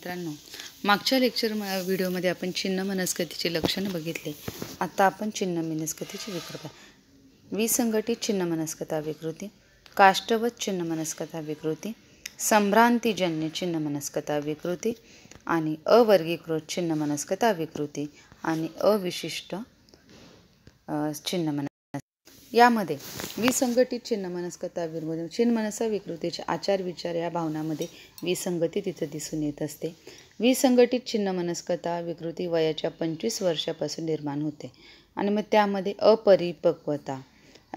मित्रांनो मागच्या लेक्चर व्हिडिओमध्ये आपण चिन्ह मनस्कतीचे लक्षणं बघितले आता आपण चिन्ह मनस्गतीची विकृती विसंघटित चिन्ह मनस्कता विकृती काष्टवत चिन्ह मनस्कता विकृती संभ्रांतीजन्य चिन्ह मनस्कता विकृती आणि अवर्गीकृत चिन्ह मनस्कता विकृती आणि अविशिष्ट चिन्ह यामध्ये विसंगटित छिन्नमनस्कता विरोध चिन्हमनसा विकृतीचे आचार विचार या भावनामध्ये विसंगती तिथं दिसून येत असते विसंगटित मनस्कता विकृती वयाच्या पंचवीस वर्षापासून निर्माण होते आणि मग त्यामध्ये अपरिपक्वता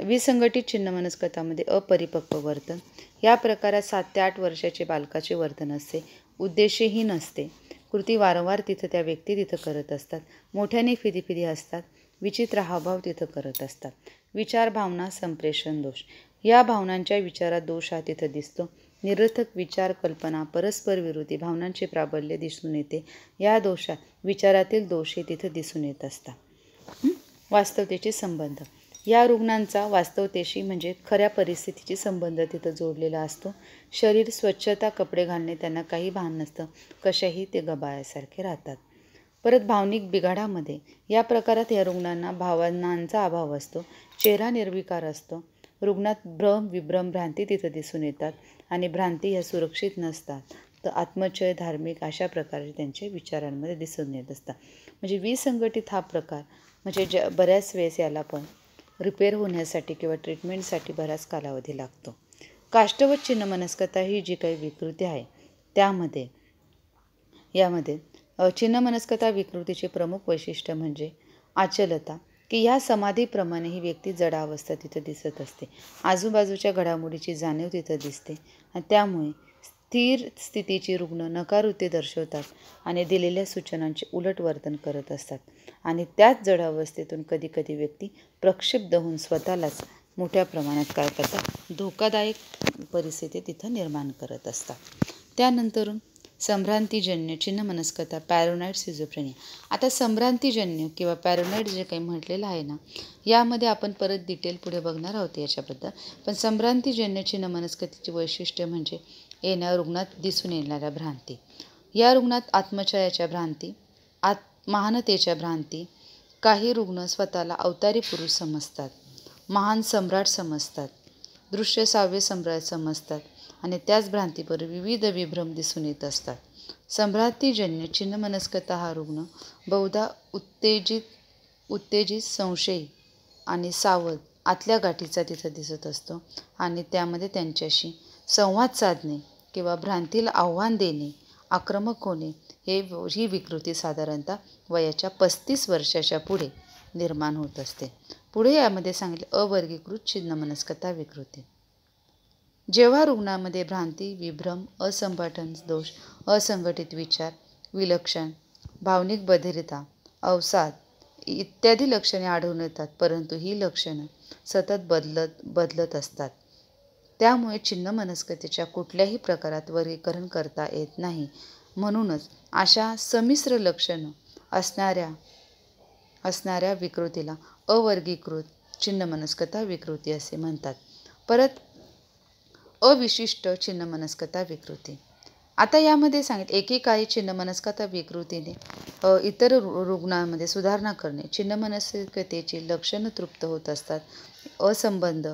विसंगटित मनस्कतामध्ये अपरिपक्व वर्तन या प्रकारात सात ते आठ वर्षाचे बालकाचे वर्तन असते उद्देशहीन असते कृती वारंवार तिथं त्या व्यक्ती तिथं करत असतात मोठ्याने फिदी फिदी असतात विचित्र हावभाव तिथं करत असतात विचार भावना संप्रेषण दोष या भावनांच्या विचारात दोष हा तिथं दिसतो निरर्थक विचार कल्पना परस्पर विरोधी भावनांचे प्राबल्य दिसून येते या दोषात विचारातील दोष हे तिथं दिसून येत असतात वास्तवतेचे संबंध या रुग्णांचा वास्तवतेशी म्हणजे खऱ्या परिस्थितीची संबंध तिथं जोडलेला असतो शरीर स्वच्छता कपडे घालणे त्यांना काही भान नसतं कशाही ते गबाळ्यासारखे राहतात परत भावनिक बिघाडामध्ये या प्रकारात या रुग्णांना भावनांचा अभाव असतो चेहरा निर्विकार असतो रुग्णात भ्रम विभ्रम भ्रांती तिथं दिसून येतात आणि भ्रांती ह्या सुरक्षित नसतात तर आत्मचय धार्मिक अशा प्रकारचे त्यांचे विचारांमध्ये दिसून येत असतात म्हणजे विसंघटित हा प्रकार म्हणजे ज बऱ्याच वेळेस याला पण रिपेअर होण्यासाठी किंवा ट्रीटमेंटसाठी बराच कालावधी लागतो काष्टवत चिन्ह मनस्कता ही जी काही विकृती आहे त्यामध्ये यामध्ये चिन्हमनस्कता विकृतीचे प्रमुख वैशिष्ट्य म्हणजे आचलता की या समाधीप्रमाणे ही व्यक्ती जडावस्था तिथं दिसत असते आजूबाजूच्या घडामोडीची जाणीव तिथं दिसते आणि त्यामुळे स्थिर स्थितीची रुग्ण नकारुते दर्शवतात आणि दिलेल्या सूचनांचे उलट वर्तन करत असतात आणि त्याच जडावस्थेतून कधीकधी व्यक्ती प्रक्षिब्ध होऊन स्वतःलाच मोठ्या प्रमाणात काय करतात धोकादायक परिस्थिती तिथं निर्माण करत असतात त्यानंतर संभ्रांतीजन्य मनस्कता पॅरोनाईड सिझोफ्रेनिया आता संभ्रांतीजन्य किंवा पॅरोनाईड जे काही म्हटलेलं आहे ना यामध्ये आपण परत डिटेल पुढे बघणार आहोत याच्याबद्दल पण संभ्रांतीजन्य मनस्कतेची वैशिष्ट्य म्हणजे येणाऱ्या रुग्णात दिसून येणाऱ्या भ्रांती या रुग्णात आत्मचयाच्या भ्रांती आत महानतेच्या भ्रांती काही रुग्ण स्वतःला अवतारी पुरुष समजतात महान सम्राट समजतात दृश्य साव्य सम्राट समजतात आणि त्याच भ्रांतीवर विविध विभ्रम दिसून येत असतात संभ्रांतीजन्य छिन्नमनस्कता हा रुग्ण बहुधा उत्तेजित उत्तेजित संशय आणि सावध आतल्या गाठीचा तिथं दिसत असतो आणि त्यामध्ये त्यांच्याशी संवाद साधणे किंवा भ्रांतीला आव्हान देणे आक्रमक होणे हे ही विकृती साधारणतः वयाच्या पस्तीस वर्षाच्या पुढे निर्माण होत असते पुढे यामध्ये सांगितले अवर्गीकृत छिन्नमनस्कता विकृती जेव्हा रुग्णामध्ये भ्रांती विभ्रम असंपाटन दोष असंघटित विचार विलक्षण भावनिक बधिरता अवसाद इत्यादी लक्षणे आढळून येतात परंतु ही लक्षणं सतत बदलत बदलत असतात त्यामुळे चिन्ह मनस्कतेच्या कुठल्याही प्रकारात वर्गीकरण करता येत नाही म्हणूनच अशा समिश्र लक्षणं असणाऱ्या असणाऱ्या विकृतीला अवर्गीकृत चिन्हमनस्कता विकृती असे म्हणतात परत अविशिष्ट छिन्नमनस्कता विकृती आता यामध्ये सांगित एकेकाळी मनस्कता विकृतीने इतर रुग्णांमध्ये सुधारणा करणे छिन्नमनस्कतेची लक्षणं तृप्त होत असतात असंबंध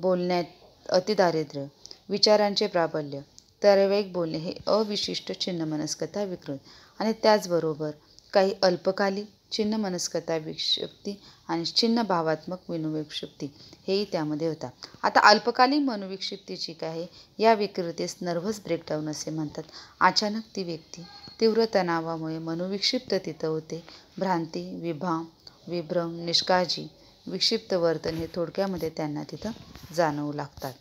बोलण्यात अतिदारिद्र्य विचारांचे प्राबल्य तरवेग बोलणे हे अविशिष्ट मनस्कता विकृत आणि त्याचबरोबर काही अल्पकालीन छिन्न मनस्कता विक्षिप्ती आणि छिन्न भावात्मक मनोविक्षिप्ती हेही त्यामध्ये होता आता अल्पकालीन मनोविक्षिप्ती काय आहे या विकृतीस नर्व्हस ब्रेकडाऊन असे म्हणतात अचानक ती व्यक्ती तीव्र तणावामुळे मनोविक्षिप्त तिथं होते भ्रांती विभाम विभ्रम निष्काळजी विक्षिप्त वर्तन हे थोडक्यामध्ये त्यांना तिथं जाणवू लागतात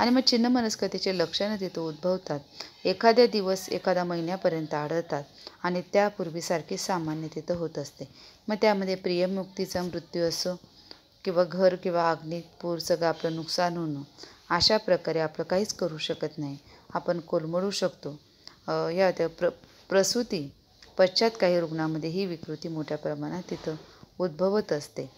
आणि मग चिन्ह मनस्कतीचे लक्षणं तिथं उद्भवतात एखाद्या दिवस एखादा महिन्यापर्यंत आढळतात आणि त्यापूर्वीसारखी सामान्य तिथं होत असते मग त्यामध्ये प्रियमुक्तीचा मृत्यू असो किंवा घर किंवा अग्नीत पूर सगळं आपलं नुकसान होणं अशा प्रकारे आपलं काहीच करू शकत नाही आपण कोलमडू शकतो या त्या प्र प्रसूती पश्चात काही रुग्णामध्ये ही विकृती मोठ्या प्रमाणात तिथं उद्भवत असते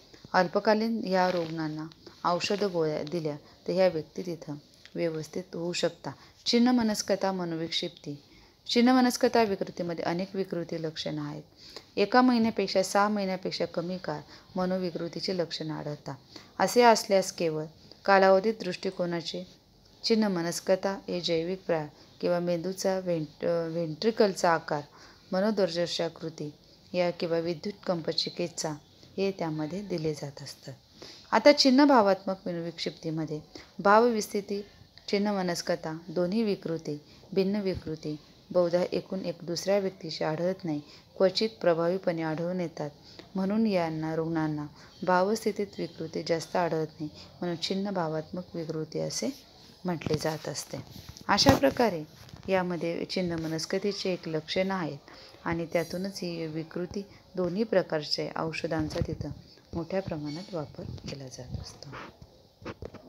अल्पकालीन या रुग्णांना औषधं गोळ्या दिल्या तर ह्या व्यक्ती तिथं व्यवस्थित होऊ शकता मनस्कता मनोविक्षिप्ती मनस्कता विकृतीमध्ये अनेक विकृती लक्षणं आहेत एका महिन्यापेक्षा सहा महिन्यापेक्षा कमी काळ मनोविकृतीची लक्षणं आढळतात असे असल्यास केवळ कालावधीत दृष्टिकोनाचे मनस्कता हे जैविक प्राय किंवा मेंदूचा व्हेंट व्हेंट्रिकलचा आकार मनोदर्जशाकृती या किंवा विद्युत कंपचिकेचा हे त्यामध्ये दिले जात असतात आता चिन्ह भावात्मक विक्षिप्तीमध्ये भावविस्थिती चिन्ह मनस्कता दोन्ही विकृती भिन्न विकृती बहुधा एकूण एक दुसऱ्या व्यक्तीशी आढळत नाही क्वचित प्रभावीपणे आढळून येतात म्हणून यांना रुग्णांना भावस्थितीत विकृती जास्त आढळत नाही म्हणून चिन्ह भावात्मक विकृती असे म्हटले जात असते अशा प्रकारे यामध्ये चिन्ह मनस्कतेचे एक लक्षण आहेत आणि त्यातूनच ही विकृती दोन्ही प्रकारचे औषधांचा तिथं मोठ्या प्रमाणात वापर केला जात असतो